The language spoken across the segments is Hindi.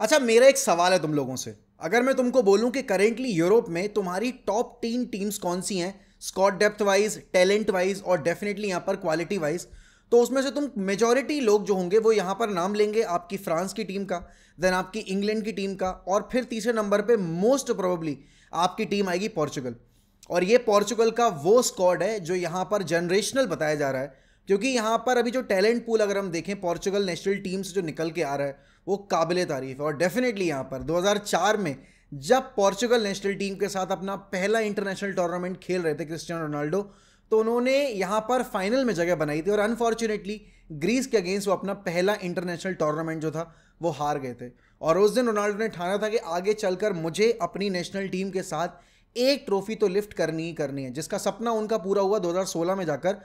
अच्छा मेरा एक सवाल है तुम लोगों से अगर मैं तुमको बोलूं कि करेंटली यूरोप में तुम्हारी टॉप तीन टीम्स कौन सी हैं squad depth wise talent wise और डेफिनेटली यहाँ पर क्वालिटी वाइज तो उसमें से तुम मेजोरिटी लोग जो होंगे वो यहाँ पर नाम लेंगे आपकी फ्रांस की टीम का देन आपकी इंग्लैंड की टीम का और फिर तीसरे नंबर पे मोस्ट प्रोबेबली आपकी टीम आएगी पोर्चुगल और ये पोर्चुगल का वो स्कॉड है जो यहाँ पर जनरेशनल बताया जा रहा है क्योंकि यहाँ पर अभी जो टैलेंट पूल अगर हम देखें पोर्चुगल नेशनल टीम से जो निकल के आ रहा है वो काबिल तारीफ़ है और डेफिनेटली यहाँ पर 2004 में जब पोर्चुगल नेशनल टीम के साथ अपना पहला इंटरनेशनल टूर्नामेंट खेल रहे थे क्रिस्टियन रोनाल्डो तो उन्होंने यहाँ पर फाइनल में जगह बनाई थी और अनफॉर्चुनेटली ग्रीस के अगेंस्ट वो अपना पहला इंटरनेशनल टूर्नामेंट जो था वो हार गए थे और उस दिन रोनाल्डो ने ठाना था कि आगे चलकर मुझे अपनी नेशनल टीम के साथ एक ट्रॉफी तो लिफ्ट करनी ही करनी है जिसका सपना उनका पूरा हुआ 2016 में जाकर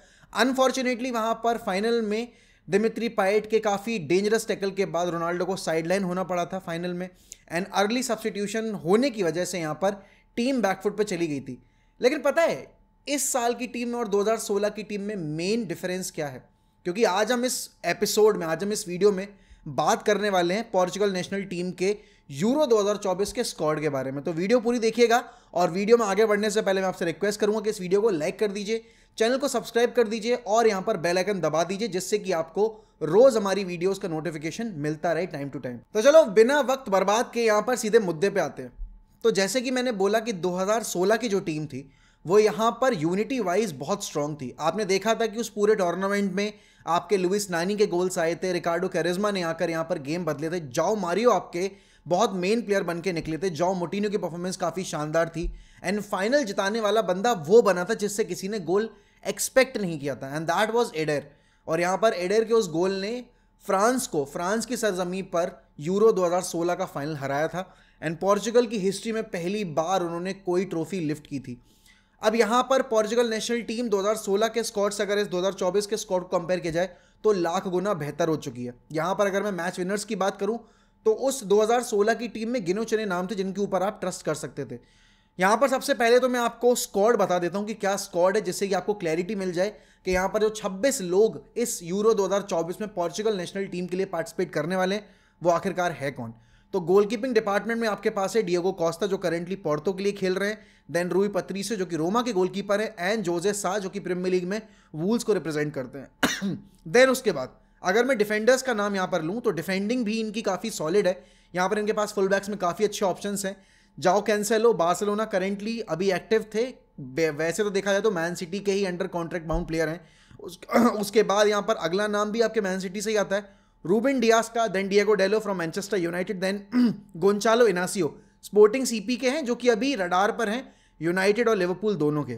अनफॉर्चुनेटली वहाँ पर फाइनल में दिमित्री पाइट के काफ़ी डेंजरस टैकल के बाद रोनाल्डो को साइडलाइन होना पड़ा था फाइनल में एंड अर्ली सब्सटीट्यूशन होने की वजह से यहाँ पर टीम बैकफुट पर चली गई थी लेकिन पता है इस साल की टीम में और 2016 की टीम में मेन डिफरेंस क्या है क्योंकि आज हम इस एपिसोड में आज हम इस वीडियो में बात करने वाले हैं पोर्चुगल नेशनल टीम के यूरो 2024 के स्कॉड के बारे में तो वीडियो पूरी देखिएगा और वीडियो में आगे बढ़ने से पहले मैं आपसे रिक्वेस्ट करूंगा कि इस वीडियो को लाइक कर दीजिए चैनल को सब्सक्राइब कर दीजिए और यहां पर बेल आइकन दबा दीजिए जिससे कि आपको रोज हमारी वीडियोस का नोटिफिकेशन मिलता रहे टाइम टू टाइम तो चलो बिना वक्त बर्बाद के यहां पर सीधे मुद्दे पे आते हैं तो जैसे कि मैंने बोला कि 2016 की जो टीम थी वो यहां पर यूनिटी वाइज बहुत स्ट्रांग थी आपने देखा था कि उस पूरे टूर्नामेंट में आपके लुइस नानी के गोल्स आए थे रिकार्डो कैरिज्मा ने आकर यहां पर गेम बदले थे जाओ मारियो आपके बहुत मेन प्लेयर बन के निकले थे जॉ मोटिनो की परफॉर्मेंस काफ़ी शानदार थी एंड फाइनल जिताने वाला बंदा वो बना था जिससे किसी ने गोल एक्सपेक्ट नहीं किया था एंड दैट वॉज एडर और यहाँ पर एडर के उस गोल ने फ्रांस को फ्रांस की सरजमी पर यूरो 2016 का फाइनल हराया था एंड पोर्चुगल की हिस्ट्री में पहली बार उन्होंने कोई ट्रॉफी लिफ्ट की थी अब यहाँ पर पोर्चुगल नेशनल टीम 2016 के स्कॉट से अगर इस 2024 के स्कॉट को कंपेयर किया जाए तो लाख गुना बेहतर हो चुकी है यहाँ पर अगर मैं मैच विनर्स की बात करूँ तो उस 2016 की टीम में गिनो चुने नाम थे जिनके ऊपर आप ट्रस्ट कर सकते थे यहां पर सबसे पहले तो मैं आपको स्कॉड बता देता हूं कि क्या स्कॉड है जिससे कि आपको क्लैरिटी मिल जाए कि यहां पर जो 26 लोग इस यूरो 2024 में पोर्चुगल नेशनल टीम के लिए पार्टिसिपेट करने वाले हैं वो आखिरकार है कौन तो गोलकीपिंग डिपार्टमेंट में आपके पास है डिएगो कॉस्ता जो करेंटली पोर्टो के लिए खेल रहे हैं देन रूई पत्रीसे जो कि रोमा के गोलकीपर है एंड जोजे सा जो कि प्रीमियर लीग में वूल्स को रिप्रेजेंट करते हैं देन उसके बाद अगर मैं डिफेंडर्स का नाम यहाँ पर लूँ तो डिफेंडिंग भी इनकी काफ़ी सॉलिड है यहाँ पर इनके पास फुल बैक्स में काफ़ी अच्छे ऑप्शन हैं जाओ कैंसेलो बार्सिलोना करेंटली अभी एक्टिव थे वैसे तो देखा जाए तो मैन सिटी के ही अंडर कॉन्ट्रैक्ट बाउंड प्लेयर हैं उसके बाद यहाँ पर अगला नाम भी आपके मैन सिटी से ही आता है रूबिन डियास का then Diogo Dalot from Manchester United then Gonçalo Inácio Sporting CP के हैं जो कि अभी रडार पर हैं यूनाइटेड और लिवरपूल दोनों के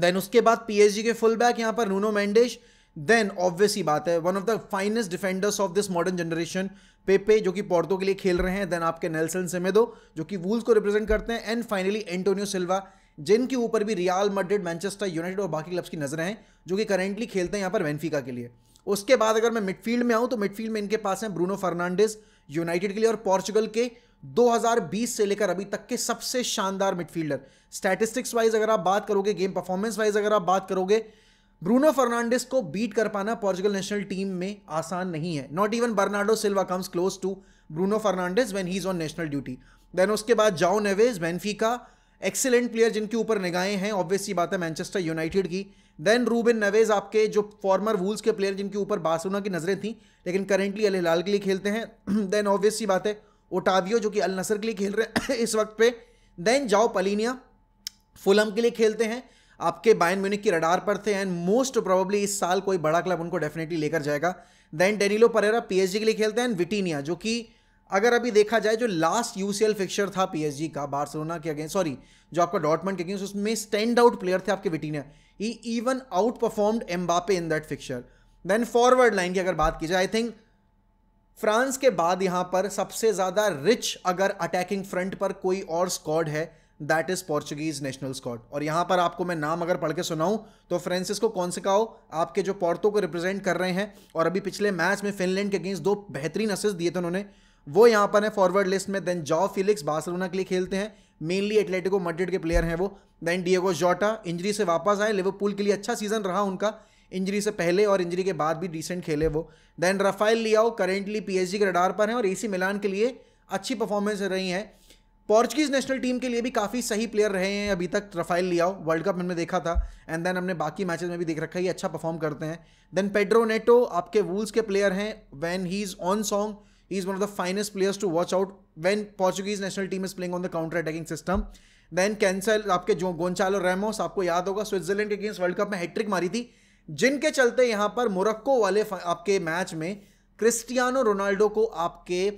देन उसके बाद पीएसजी के फुल बैक यहाँ पर नूनो मैंडेश देन ऑब्वियसली बात है one of the finest defenders of this modern generation Pepe जो कि पोर्टो के लिए खेल रहे हैं देन आपके नेल्सन सेमेदो जो कि वूल्स को रिप्रेजेंट करते हैं एंड फाइनली एंटोनियो सिल्वा जिनके ऊपर भी रियाल मड्रिड मैनचेस्टर यूनाइटेड और बाकी क्लब्स की नजरें हैं जो कि करेंटली खेलते हैं यहाँ पर वेनफिका के लिए उसके बाद अगर मैं मिडफील्ड में आऊँ तो मिडफील्ड में इनके पास हैं ब्रूनो फर्नांडिस यूनाइटेड के लिए और पोर्चुगल के 2020 से लेकर अभी तक के सबसे शानदार मिडफील्डर स्टैटिस्टिक्स वाइज अगर आप बात करोगे गेम परफॉर्मेंस वाइज अगर आप बात करोगे ब्रूनो फर्नांडिस को बीट कर पाना पोर्चुगल नेशनल टीम में आसान नहीं है not even Bernardo Silva comes close to Bruno Fernandes when he is on national duty then उसके बाद जाओ नेवेज का एक्सेलेंट प्लेयर जिनके ऊपर निगाहें हैं ऑब्वियसली बात है मैनचेस्टर यूनाइटेड की देन रूबिन नवेज आपके जो फॉर्मर वूल्स के प्लेयर जिनके ऊपर बासुना की नज़रें थी लेकिन करेंटली अल हिलाल के लिए खेलते हैं देन ऑब्वियसली बात है ओटावियो जो कि अल नसर के लिए खेल रहे हैं इस वक्त पे देन जाओ पलिनिया फुलम के लिए खेलते हैं आपके बायन म्यूनिक की रडार पर थे एंड मोस्ट प्रोबेबली इस साल कोई बड़ा क्लब उनको डेफिनेटली लेकर जाएगा देन डेनिलो परेरा पीएचजी के लिए खेलते हैं एंड विटीनिया जो कि अगर अभी देखा जाए जो लास्ट यूसीएल फिक्चर था पीएचजी का बार्सिलोना के अगेंस्ट सॉरी जो आपका डॉटमंड के अगेंस्ट उसमें स्टैंड आउट प्लेयर थे आपके Vitinha he even outperformed Mbappé in that fixture then forward line की अगर बात की जाए आई थिंक फ्रांस के बाद यहां पर सबसे ज्यादा रिच अगर अटैकिंग फ्रंट पर कोई और स्क्वाड है that is Portuguese national squad और यहाँ पर आपको मैं नाम अगर पढ़ के सुनाऊँ तो से कॉन्सिकाओ आपके जो पोर्तो को रिप्रेजेंट कर रहे हैं और अभी पिछले मैच में फिनलैंड के अगेंस्ट दो बेहतरीन असिस्ट दिए थे उन्होंने वो यहाँ पर है फॉरवर्ड लिस्ट में देन जॉ फिलिक्स बार्सिलोना के लिए खेलते हैं मेनली एटलेटिको मड्रिड के प्लेयर हैं वो देन डिएगो जोटा इंजरी से वापस आए लिवरपूल के लिए अच्छा सीजन रहा उनका इंजरी से पहले और इंजरी के बाद भी डिसेंट खेले वो then Rafael Leão currently PSG के रडार पर हैं और एसी मिलान के लिए अच्छी परफॉर्मेंस रही हैं पोर्चुगीज नेशनल टीम के लिए भी काफ़ी सही प्लेयर रहे हैं अभी तक रफाइल लियाओ वर्ल्ड कप हमने देखा था एंड देन हमने बाकी मैचेस में भी देख रखा है ये अच्छा परफॉर्म करते हैं देन पेड्रो नेटो आपके वूल्स के प्लेयर हैं when he is on song he is one of the finest players to watch out when Portuguese national team is playing on the counter attacking system then कैंसल आपके जो गोंचालो रेमोस आपको याद होगा स्विट्जरलैंड के अगेंस्ट वर्ल्ड कप में हैट्रिक मारी थी जिनके चलते यहाँ पर मोरक्को वाले आपके मैच में क्रिस्टियानो रोनाल्डो को आपके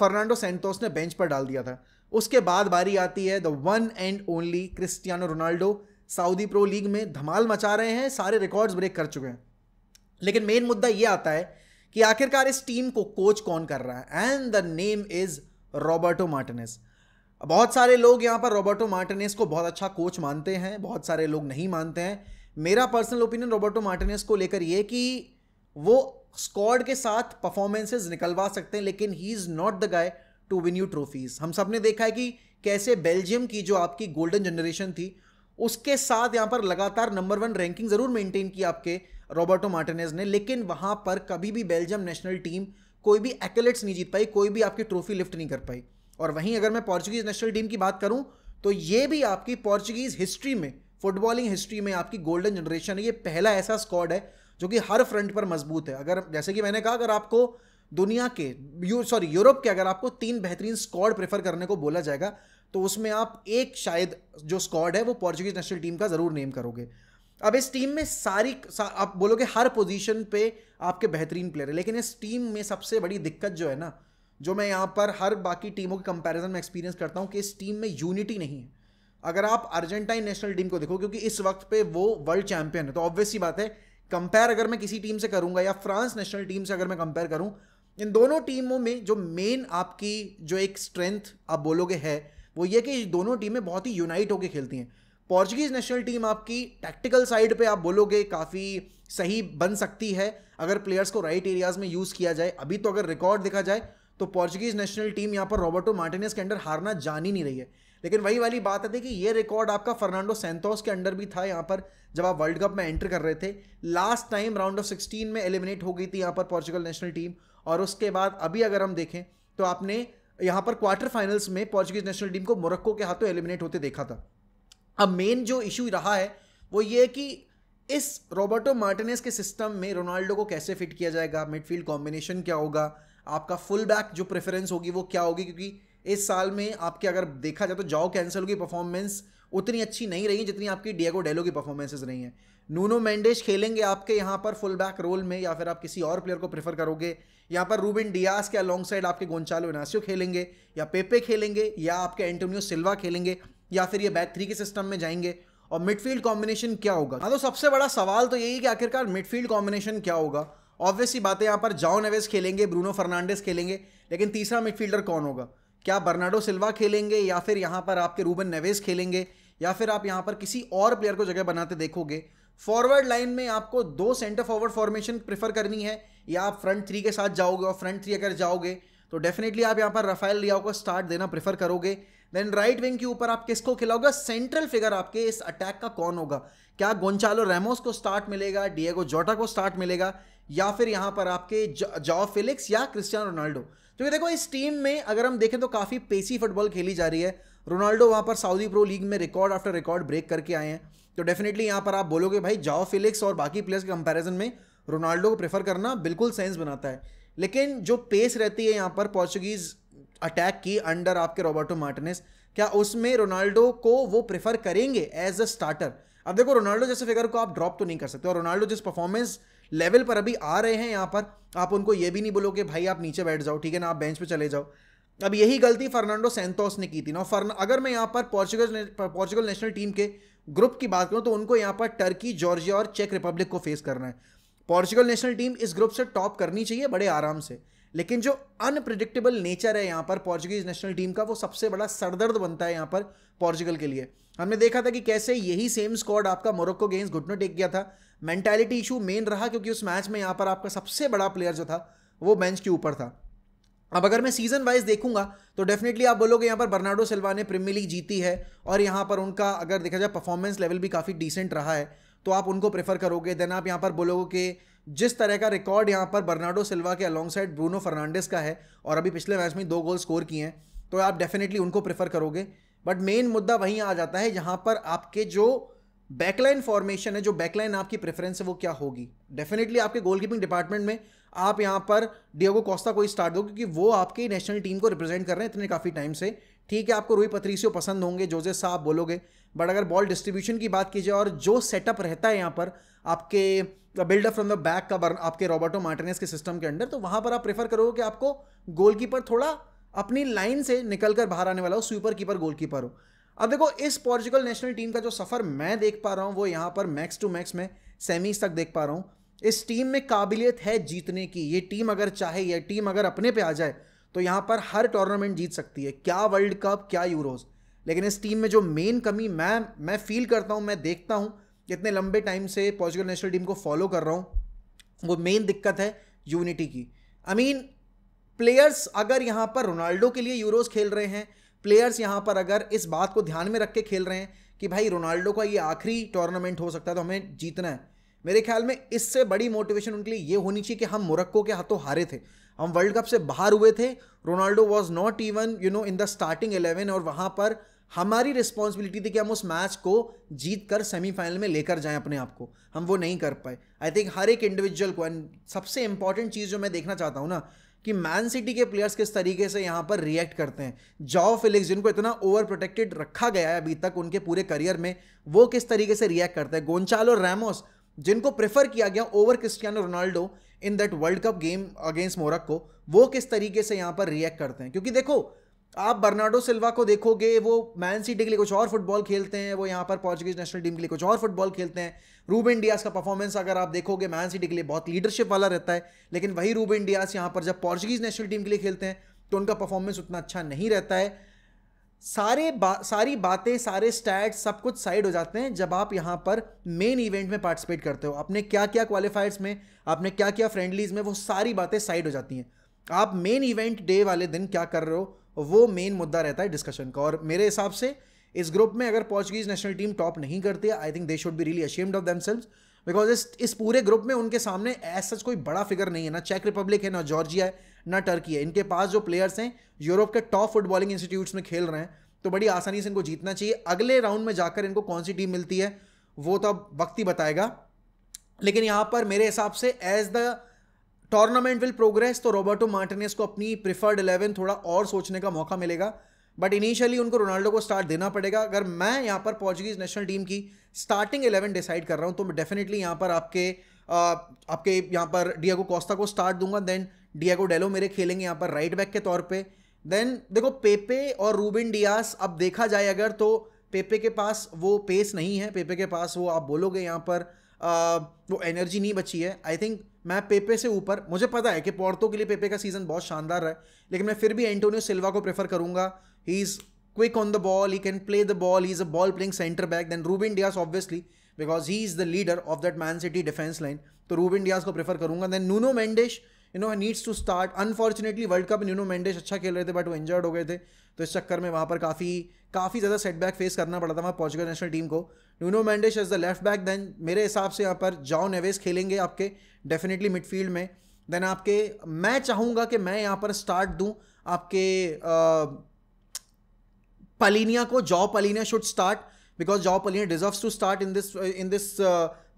फर्नांडो सेंटोस ने बेंच पर डाल दिया था उसके बाद बारी आती है the one and only Cristiano Ronaldo Saudi Pro League में धमाल मचा रहे हैं सारे रिकॉर्ड्स ब्रेक कर चुके हैं लेकिन मेन मुद्दा ये आता है कि आखिरकार इस टीम को कोच कौन कर रहा है and the name is Roberto Martínez बहुत सारे लोग यहाँ पर रॉबर्टो मार्टिनेस को बहुत अच्छा कोच मानते हैं बहुत सारे लोग नहीं मानते हैं मेरा पर्सनल ओपिनियन रॉबर्टो मार्टिनेस को लेकर ये कि वो स्क्वाड के साथ परफॉर्मेंसेज निकलवा सकते हैं लेकिन he is not the guy to win you trophies हम सब ने देखा है कि कैसे बेल्जियम की जो आपकी गोल्डन जनरेशन थी उसके साथ यहाँ पर लगातार नंबर वन रैंकिंग जरूर मेंटेन की आपके रॉबर्टो मार्टिनेज ने लेकिन वहाँ पर कभी भी बेल्जियम नेशनल टीम कोई भी एक्लेट्स नहीं जीत पाई कोई भी आपकी ट्रॉफी लिफ्ट नहीं कर पाई और वहीं अगर मैं पोर्चुगीज नेशनल टीम की बात करूं तो ये भी आपकी पोर्चुगीज हिस्ट्री में फुटबॉलिंग हिस्ट्री में आपकी गोल्डन जनरेशन है ये पहला ऐसा स्क्वाड है जो कि हर फ्रंट पर मजबूत है अगर जैसे कि मैंने कहा अगर आपको दुनिया के यू सॉरी यूरोप के अगर आपको तीन बेहतरीन स्क्वाड प्रेफर करने को बोला जाएगा तो उसमें आप एक शायद जो स्क्वाड है वो पोर्चुगीज नेशनल टीम का ज़रूर नेम करोगे अब इस टीम में सारी सा, आप बोलोगे हर पोजीशन पे आपके बेहतरीन प्लेयर है लेकिन इस टीम में सबसे बड़ी दिक्कत जो है ना जो मैं यहाँ पर हर बाकी टीमों के कंपैरिजन में एक्सपीरियंस करता हूँ कि इस टीम में यूनिटी नहीं है अगर आप अर्जेंटाइन नेशनल टीम को देखो क्योंकि इस वक्त पे वो वर्ल्ड चैंपियन है तो ऑब्वियसली बात है कंपेयर अगर मैं किसी टीम से करूंगा या फ्रांस नेशनल टीम से अगर मैं कंपेयर करूं इन दोनों टीमों में जो मेन आपकी जो एक स्ट्रेंथ आप बोलोगे है वो ये कि दोनों टीमें बहुत ही यूनाइट होकर खेलती हैं पोर्चुगीज़ नेशनल टीम आपकी टैक्टिकल साइड पे आप बोलोगे काफ़ी सही बन सकती है अगर प्लेयर्स को राइट एरियाज़ में यूज़ किया जाए अभी तो अगर रिकॉर्ड देखा जाए तो पोर्चुगीज़ नेशनल टीम यहाँ पर रॉबर्टो मार्टिनेस के अंडर हारना जान ही नहीं रही है लेकिन वही वाली बात है कि ये रिकॉर्ड आपका फर्नांडो सेंतोस के अंडर भी था यहाँ पर जब आप वर्ल्ड कप में एंटर कर रहे थे last time round of sixteen में एलिमिनेट हो गई थी यहाँ पर पोर्चुगल नेशनल टीम और उसके बाद अभी अगर हम देखें तो आपने यहाँ पर क्वार्टर फाइनल्स में पोर्चुगीज नेशनल टीम को मोरक्को के हाथों एलिमिनेट होते देखा था अब मेन जो इशू रहा है वो ये कि इस रोबर्टो मार्टिनेस के सिस्टम में रोनाल्डो को कैसे फिट किया जाएगा मिडफील्ड कॉम्बिनेशन क्या होगा आपका फुल बैक जो प्रेफरेंस होगी वो क्या होगी क्योंकि इस साल में आपके अगर देखा जाए तो जाओ कैंसल की परफॉर्मेंस उतनी अच्छी नहीं रही जितनी आपकी डिएगो डेलो की परफॉर्मेंसेज रही हैं नूनो मैंडेश खेलेंगे आपके यहाँ पर फुल बैक रोल में या फिर आप किसी और प्लेयर को प्रेफर करोगे यहाँ पर रूबिन डियास के अलॉन्ग साइड आपके गोंचालो इनासियो खेलेंगे या पेपे खेलेंगे या आपके एंटोनियो सिल्वा खेलेंगे या फिर ये बैक थ्री के सिस्टम में जाएंगे और मिडफील्ड कॉम्बिनेशन क्या होगा हाँ तो सबसे बड़ा सवाल तो यही कि आखिरकार मिडफील्ड कॉम्बिनेशन क्या होगा ऑब्वियसली बातें यहाँ पर जाओ नेवेज खेलेंगे ब्रूनो फर्नांडिस खेलेंगे लेकिन तीसरा मिडफील्डर कौन होगा क्या बर्नाडो सिल्वा खेलेंगे या फिर यहाँ पर आपके रूबन नेवेस खेलेंगे या फिर आप यहाँ पर किसी और प्लेयर को जगह बनाते देखोगे फॉरवर्ड लाइन में आपको दो सेंटर फॉरवर्ड फॉर्मेशन प्रेफर करनी है या आप फ्रंट थ्री के साथ जाओगे और फ्रंट थ्री अगर जाओगे तो डेफिनेटली आप यहाँ पर रफाइल लियाओ को स्टार्ट देना प्रेफर करोगे देन राइट विंग के ऊपर आप किसको खिलाओगे सेंट्रल फिगर आपके इस अटैक का कौन होगा क्या गोंचालो रेमोस को स्टार्ट मिलेगा डिएगो जोटा को स्टार्ट मिलेगा या फिर यहाँ पर आपके जॉ फिलिक्स या क्रिस्टियानो रोनाल्डो क्योंकि ये देखो इस टीम में अगर हम देखें तो काफ़ी पेसी फुटबॉल खेली जा रही है रोनाल्डो वहाँ पर सऊदी प्रो लीग में रिकॉर्ड आफ्टर रिकॉर्ड ब्रेक करके आए हैं तो डेफिनेटली यहाँ पर आप बोलोगे भाई जाओ फिलिक्स और बाकी प्लेयर्स के कंपैरिजन में रोनाल्डो को प्रेफर करना बिल्कुल सेंस बनाता है लेकिन जो पेस रहती है यहाँ पर पोर्चुगीज़ अटैक की अंडर आपके रोबर्टो मार्टिनेस क्या उसमें रोनाल्डो को वो प्रेफर करेंगे एज अ स्टार्टर अब देखो रोनाल्डो जैसे फिगर को आप ड्रॉप तो नहीं कर सकते और रोनाल्डो जिस परफॉर्मेंस लेवल पर अभी आ रहे हैं यहाँ पर आप उनको ये भी नहीं बोलोगे भाई आप नीचे बैठ जाओ ठीक है ना आप बेंच पे चले जाओ अब यही गलती फर्नांडो सेंतोस ने की थी ना फर्न अगर मैं यहाँ पर पोर्चुगल पोर्चुगल नेशनल टीम के ग्रुप की बात करूँ तो उनको यहाँ पर टर्की जॉर्जिया और चेक रिपब्लिक को फेस करना है पोर्चुगल नेशनल टीम इस ग्रुप से टॉप करनी चाहिए बड़े आराम से लेकिन जो अनप्रिडिक्टेबल नेचर है यहाँ पर पोर्चुगीज नेशनल टीम का वो सबसे बड़ा सरदर्द बनता है यहाँ पर पोर्चुगल के लिए हमने देखा था कि कैसे यही सेम स्क्वाड आपका मोरक्को गेंस घुटनों टेक गया था मैंटेलिटी इशू मेन रहा क्योंकि उस मैच में यहाँ पर आपका सबसे बड़ा प्लेयर जो था वो बेंच के ऊपर था अब अगर मैं सीजन वाइज देखूंगा तो डेफिनेटली आप बोलोगे यहाँ पर बर्नाडो सिल्वा ने प्रीमियर लीग जीती है और यहाँ पर उनका अगर देखा जाए परफॉर्मेंस लेवल भी काफ़ी डिसेंट रहा है तो आप उनको प्रेफर करोगे देन आप यहाँ पर बोलोगे कि जिस तरह का रिकॉर्ड यहाँ पर बर्नाडो सिल्वा के अलॉन्ग साइड ब्रूनो फर्नांडिस का है और अभी पिछले मैच में दो गोल स्कोर किए हैं तो आप डेफिनेटली उनको प्रेफर करोगे बट मेन मुद्दा वहीं आ जाता है जहाँ पर आपके जो बैकलाइन फॉर्मेशन है जो बैकलाइन आपकी प्रेफरेंस है वो क्या होगी डेफिनेटली आपके गोलकीपिंग डिपार्टमेंट में आप यहाँ पर डियोगो कोस्ता को ही स्टार्ट दो क्योंकि वो आपकी नेशनल टीम को रिप्रेजेंट कर रहे हैं इतने काफ़ी टाइम से ठीक है आपको रोई पत्रीसियो पसंद होंगे जोजे साहब बोलोगे बट अगर बॉल डिस्ट्रीब्यूशन की बात की जाए और जो सेटअप रहता है यहाँ पर आपके बिल्डअप फ्रॉम द बैक का बर्न आपके रॉबर्टो मार्टिनेस के सिस्टम के अंडर तो वहाँ पर आप प्रेफर करोगे कि आपको गोलकीपर थोड़ा अपनी लाइन से निकल कर बाहर आने वाला हो स्वीपर कीपर गोलकीपर हो अब देखो इस पोर्चुगल नेशनल टीम का जो सफ़र मैं देख पा रहा हूँ वो यहाँ पर मैक्स टू मैक्स में सेमीज तक देख पा रहा हूँ इस टीम में काबिलियत है जीतने की ये टीम अगर चाहे या टीम अगर अपने पे आ जाए तो यहाँ पर हर टूर्नामेंट जीत सकती है क्या वर्ल्ड कप क्या यूरोज़ लेकिन इस टीम में जो मेन कमी मैं मैं फील करता हूँ मैं देखता हूँ इतने लंबे टाइम से पोर्चुगल नेशनल टीम को फॉलो कर रहा हूँ वो मेन दिक्कत है यूनिटी की I I mean mean, players अगर यहाँ पर रोनाल्डो के लिए यूरोज खेल रहे हैं प्लेयर्स यहाँ पर अगर इस बात को ध्यान में रख के खेल रहे हैं कि भाई रोनाल्डो का ये आखिरी टूर्नामेंट हो सकता है तो हमें जीतना है मेरे ख्याल में इससे बड़ी मोटिवेशन उनके लिए ये होनी चाहिए कि हम मोरक्को के हाथों हारे थे हम वर्ल्ड कप से बाहर हुए थे Ronaldo was not even you know in the starting eleven और वहाँ पर हमारी रिस्पॉन्सिबिलिटी थी कि हम उस मैच को जीत कर सेमीफाइनल में लेकर जाएं अपने आप को हम वो नहीं कर पाए आई थिंक हर एक इंडिविजुअल को एंड सबसे इंपॉर्टेंट चीज़ जो मैं देखना चाहता हूँ ना कि मैन सिटी के प्लेयर्स किस तरीके से यहाँ पर रिएक्ट करते हैं जॉ फिलिक्स जिनको इतना ओवर प्रोटेक्टेड रखा गया है अभी तक उनके पूरे करियर में वो किस तरीके से रिएक्ट करते हैं गोंचालो रैमोस जिनको प्रेफर किया गया over Cristiano Ronaldo in that World Cup game against Morocco वो किस तरीके से यहाँ पर रिएक्ट करते हैं क्योंकि देखो आप बर्नाडो सिल्वा को देखोगे वो मैन सिटी के लिए कुछ और फुटबॉल खेलते हैं वो यहाँ पर पॉर्चुगीज नेशनल टीम के लिए कुछ और फुटबॉल खेलते हैं रूब डियास का परफॉर्मेंस अगर आप देखोगे मैन सिटी के लिए बहुत लीडरशिप वाला रहता है लेकिन वही रूब डियास यहाँ पर जब पॉर्चुगीज नेशनल टीम के लिए खेलते हैं तो उनका परफॉर्मेंस उतना अच्छा नहीं रहता है सारे बा सारी बातें सारे स्टैट सब कुछ साइड हो जाते हैं जब आप यहाँ पर मेन इवेंट में पार्टिसिपेट करते हो आपने क्या क्या क्वालिफायर्स में आपने क्या क्या फ्रेंडलीज में वो सारी बातें साइड हो जाती हैं आप मेन इवेंट डे वाले दिन क्या कर रहे हो वो मेन मुद्दा रहता है डिस्कशन का और मेरे हिसाब से इस ग्रुप में अगर पोर्चुगीज नेशनल टीम टॉप नहीं करती I think they should be really ashamed of themselves because इस इस पूरे ग्रुप में उनके सामने एज सच कोई बड़ा फिगर नहीं है ना चेक रिपब्लिक है ना जॉर्जिया है ना टर्की है इनके पास जो प्लेयर्स हैं यूरोप के टॉप फुटबॉलिंग इंस्टीट्यूट्स में खेल रहे हैं तो बड़ी आसानी से इनको जीतना चाहिए अगले राउंड में जाकर इनको कौन सी टीम मिलती है वो तो अब वक्त ही बताएगा लेकिन यहाँ पर मेरे हिसाब से as the tournament will progress तो रॉबर्टो मार्टिनेस को अपनी प्रिफर्ड इलेवन थोड़ा और सोचने का मौका मिलेगा बट इनिशियली उनको रोनाल्डो को स्टार्ट देना पड़ेगा अगर मैं यहाँ पर पोर्चुगीज नेशनल टीम की स्टार्टिंग इलेवन डिसाइड कर रहा हूँ तो मैं डेफिनेटली यहाँ पर आपके आ, आपके यहाँ पर डियागो कोस्ता को स्टार्ट दूंगा देन डियागो डेलो मेरे खेलेंगे यहाँ पर राइट बैक के तौर पर देन देखो पेपे और रूबिन डियास अब देखा जाए अगर तो पेपे के पास वो पेस नहीं है पेपे के पास वो आप बोलोगे यहाँ पर आ, वो एनर्जी नहीं बची है आई थिंक मैं पेपे से ऊपर मुझे पता है कि पोर्टो के लिए पेपे का सीज़न बहुत शानदार है लेकिन मैं फिर भी एंटोनियो सिल्वा को प्रेफर करूंगा he is quick on the ball he can play the ball he is a ball playing centre back then Rúben Dias obviously because he is the leader of that Man City defence line तो रूबिन डियास को प्रेफर करूंगा then Nuno Mendes you know needs to start unfortunately World Cup Nuno Mendes अच्छा खेल रहे थे बट वो इंजर्ड हो गए थे तो इस चक्कर में वहाँ पर काफ़ी काफ़ी ज़्यादा सेटबैक फेस करना पड़ा था वहाँ पोर्चुगल नेशनल टीम को Nuno Mendes as the left back then मेरे हिसाब से यहाँ पर जाओ नेवेस खेलेंगे आपके डेफिनेटली मिडफील्ड में देन आपके मैं चाहूँगा कि मैं यहाँ पर स्टार्ट दूँ आपके पलिनिया को João Palhinha should start because João Palhinha deserve to start in this in this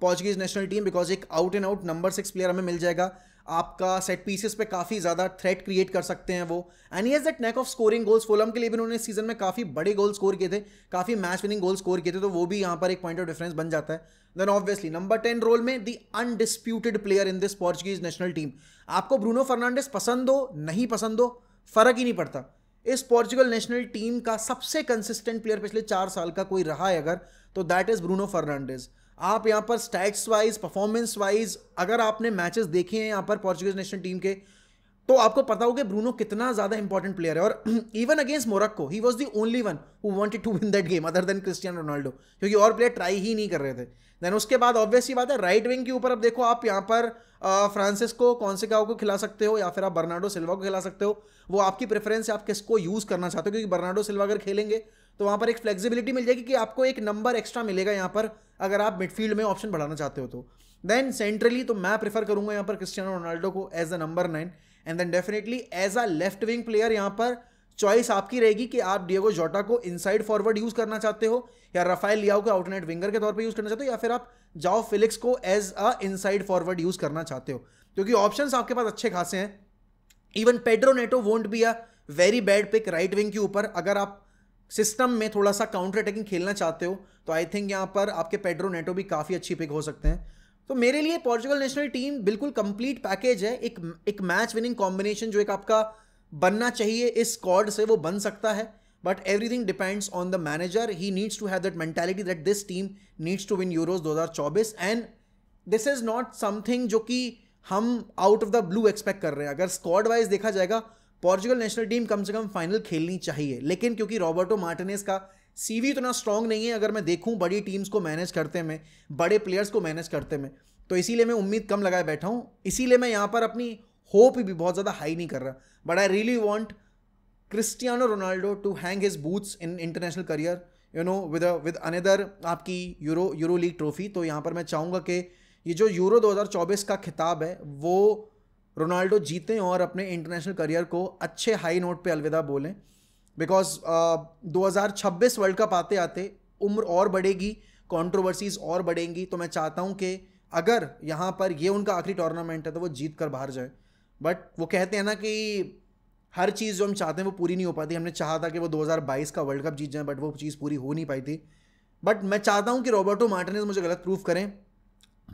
Portuguese national team because एक out and out number six player हमें मिल जाएगा आपका सेट पीसेस पे काफ़ी ज़्यादा थ्रेट क्रिएट कर सकते हैं वो and he has that knack of scoring goals फोलम के लिए भी उन्होंने सीजन में काफ़ी बड़े गोल स्कोर किए थे काफ़ी मैच विनिंग गोल स्कोर किए थे तो वो भी यहाँ पर एक पॉइंट ऑफ डिफरेंस बन जाता है then obviously number ten role में the undisputed player in this Portuguese national team आपको ब्रूनो फर्नांडिस पसंद हो नहीं पसंद हो फर्क ही नहीं पड़ता इस पोर्चुगल नेशनल टीम का सबसे कंसिस्टेंट प्लेयर पिछले चार साल का कोई रहा है अगर तो दैट इज़ ब्रूनो फर्नांडिस़ आप यहाँ पर स्टैट्स वाइज परफॉर्मेंस वाइज अगर आपने मैचेस देखे हैं यहाँ पर पोर्चुगीज नेशनल टीम के तो आपको पता होगा ब्रूनो कितना ज़्यादा इंपॉर्टेंट प्लेयर है और even against Morocco he was the only one who wanted to win that game other than Cristiano Ronaldo क्योंकि और प्लेयर ट्राई ही नहीं कर रहे थे देन उसके बाद ऑब्वियसली बात है राइट विंग के ऊपर अब देखो आप यहाँ पर फ्रांसिस को कॉन्सिकाओ को खिला सकते हो या फिर आप बर्नाडो सिल्वा को खिला सकते हो वो आपकी प्रेफरेंस है आप किसको यूज़ करना चाहते हो क्योंकि बर्नाडो सिल्वा अगर खेलेंगे तो वहां पर एक फ्लेक्सिबिलिटी मिल जाएगी कि आपको एक नंबर एक्स्ट्रा मिलेगा यहाँ पर अगर आप मिडफील्ड में ऑप्शन बढ़ाना चाहते हो तो देन सेंट्रली तो मैं प्रेफर करूंगा यहाँ पर क्रिस्टियानो रोनाल्डो को as a number nine and then definitely as a left wing player यहाँ पर चॉइस आपकी रहेगी कि आप डिएगो जोटा को इनसाइड फॉरवर्ड यूज करना चाहते हो या रफाइल लियाओ को आउटनेट विंगर के तौर पर यूज करना चाहते हो या फिर आप जाओ फिलिक्स को as a inside forward use करना चाहते हो क्योंकि ऑप्शन आपके पास अच्छे खासे हैं even Pedro Neto won't be a very bad pick right wing के ऊपर अगर आप सिस्टम में थोड़ा सा काउंटर अटैकिंग खेलना चाहते हो तो आई थिंक यहाँ पर आपके पेड्रो नेटो भी काफ़ी अच्छी पिक हो सकते हैं तो मेरे लिए पोर्चुगल नेशनल टीम बिल्कुल कंप्लीट पैकेज है एक एक मैच विनिंग कॉम्बिनेशन जो एक आपका बनना चाहिए इस स्क्वाड से वो बन सकता है but everything depends on the manager he needs to have that mentality that this team needs to win Euros 2024 and this is not something जो कि हम out of the blue expect कर रहे हैं अगर स्कॉड वाइज देखा जाएगा पोर्चुगल नेशनल टीम कम से कम फाइनल खेलनी चाहिए लेकिन क्योंकि रॉबर्टो मार्टिनेस का सीवी इतना स्ट्रांग नहीं है अगर मैं देखूं बड़ी टीम्स को मैनेज करते में बड़े प्लेयर्स को मैनेज करते में तो इसीलिए मैं उम्मीद कम लगाए बैठा हूँ इसीलिए मैं यहाँ पर अपनी होप भी बहुत ज़्यादा हाई नहीं कर रहा but I really want Cristiano Ronaldo to hang his boots in international career you know with with another आपकी यूरो यूरो लीग ट्रॉफी तो यहाँ पर मैं चाहूँगा कि ये जो यूरो 2024 का खिताब है वो रोनाल्डो जीतें और अपने इंटरनेशनल करियर को अच्छे हाई नोट पे अलविदा बोलें बिकॉज uh, दो हज़ार छब्बीस वर्ल्ड कप आते आते उम्र और बढ़ेगी कंट्रोवर्सीज और बढ़ेंगी तो मैं चाहता हूँ कि अगर यहाँ पर ये उनका आखिरी टूर्नामेंट है तो वो जीत कर बाहर जाए बट वो कहते हैं ना कि हर चीज़ जो हम चाहते हैं वो पूरी नहीं हो पाती हमने चाहा था कि वो 2022 का वर्ल्ड कप जीत जाए बट वो चीज़ पूरी हो नहीं पाई थी बट मैं चाहता हूँ कि रॉबर्टो मार्टिनेज मुझे गलत प्रूफ करें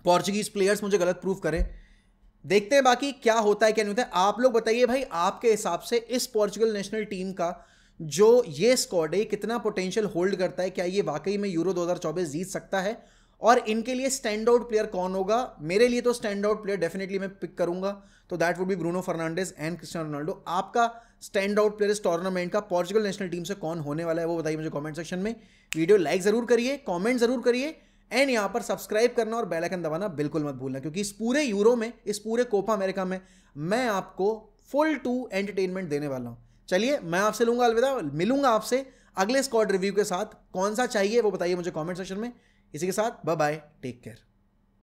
पॉर्चुगीज़ प्लेयर्स मुझे गलत प्रूफ करें देखते हैं बाकी क्या होता है क्या नहीं होता है आप लोग बताइए भाई आपके हिसाब से इस पोर्चुगल नेशनल टीम का जो ये स्क्वाड है कितना पोटेंशियल होल्ड करता है क्या ये वाकई में यूरो 2024 जीत सकता है और इनके लिए स्टैंड आउट प्लेयर कौन होगा मेरे लिए तो स्टैंड आउट प्लेयर डेफिनेटली मैं पिक करूंगा तो that would be Bruno Fernandes and Cristiano Ronaldo आपका स्टैंड आउट प्लेयर इस टूर्नामेंट का पोर्चुगल नेशनल टीम से कौन होने वाला है वो बताइए मुझे कमेंट सेक्शन में वीडियो लाइक ज़रूर करिए कमेंट ज़रूर करिए एंड यहाँ पर सब्सक्राइब करना और बेलाइकन दबाना बिल्कुल मत भूलना क्योंकि इस पूरे यूरो में इस पूरे कोपा अमेरिका में मैं आपको फुल टू एंटरटेनमेंट देने वाला हूँ चलिए मैं आपसे लूँगा अलविदा मिलूंगा आपसे अगले स्कॉड रिव्यू के साथ कौन सा चाहिए वो बताइए मुझे कॉमेंट सेक्शन में इसी के साथ बाय बाय टेक केयर